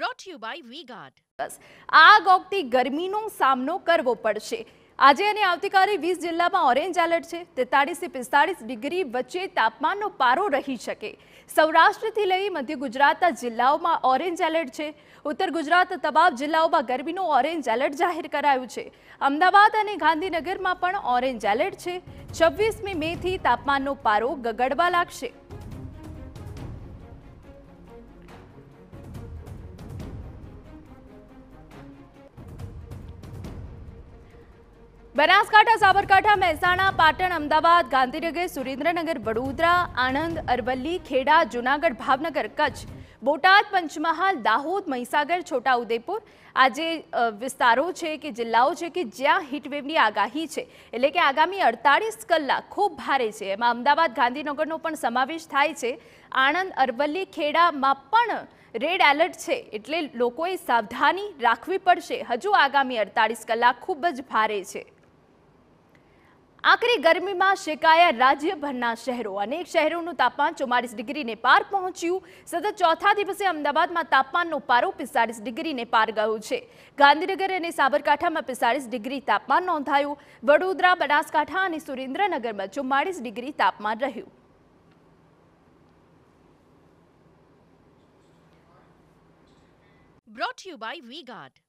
Brought you by Vguard બસ આગ ઓગતી ગરમીનો સામનો કરવો પડશે આજે અને આવતીકાલે વીસ જિલ્લામાં ઓરેન્જ એલર્ટ છે તેતાળીસથી પિસ્તાળીસ ડિગ્રી વચ્ચે તાપમાનનો પારો રહી શકે સૌરાષ્ટ્રથી લઈ મધ્ય ગુજરાતના જિલ્લાઓમાં ઓરેન્જ એલર્ટ છે ઉત્તર ગુજરાત તમામ જિલ્લાઓમાં ગરમીનું ઓરેન્જ એલર્ટ જાહેર કરાયું છે અમદાવાદ અને ગાંધીનગરમાં પણ ઓરેન્જ એલર્ટ છે છવ્વીસમી મેથી તાપમાનનો પારો ગગડવા લાગશે બનાસકાંઠા સાબરકાંઠા મહેસાણા પાટણ અમદાવાદ ગાંધીનગર સુરેન્દ્રનગર વડોદરા આણંદ અરવલ્લી ખેડા જૂનાગઢ ભાવનગર કચ્છ બોટાદ પંચમહાલ દાહોદ મહીસાગર છોટાઉદેપુર આ જે વિસ્તારો છે કે જિલ્લાઓ છે કે જ્યાં હીટવેવની આગાહી છે એટલે કે આગામી અડતાળીસ કલાક ખૂબ ભારે છે એમાં અમદાવાદ ગાંધીનગરનો પણ સમાવેશ થાય છે આણંદ અરવલ્લી ખેડામાં પણ રેડ એલર્ટ છે એટલે લોકોએ સાવધાની રાખવી પડશે હજુ આગામી અડતાળીસ કલાક ખૂબ જ ભારે છે આકરી ગરમીમાં શેકાયા રાજ્યભરના શહેરો અનેક શહેરોનું તાપમાન ચુમ્માલીસ ડિગ્રીને પાર પહોંચ્યું સતત ચોથા દિવસે અમદાવાદમાં તાપમાનનો પારો પિસ્તાળીસ ડિગ્રીને પાર ગયો છે ગાંધીનગર અને સાબરકાંઠામાં પિસ્તાળીસ ડિગ્રી તાપમાન નોંધાયું વડોદરા બનાસકાંઠા અને સુરેન્દ્રનગરમાં ચુમ્માળીસ ડિગ્રી તાપમાન રહ્યું Brought to you by VGuard.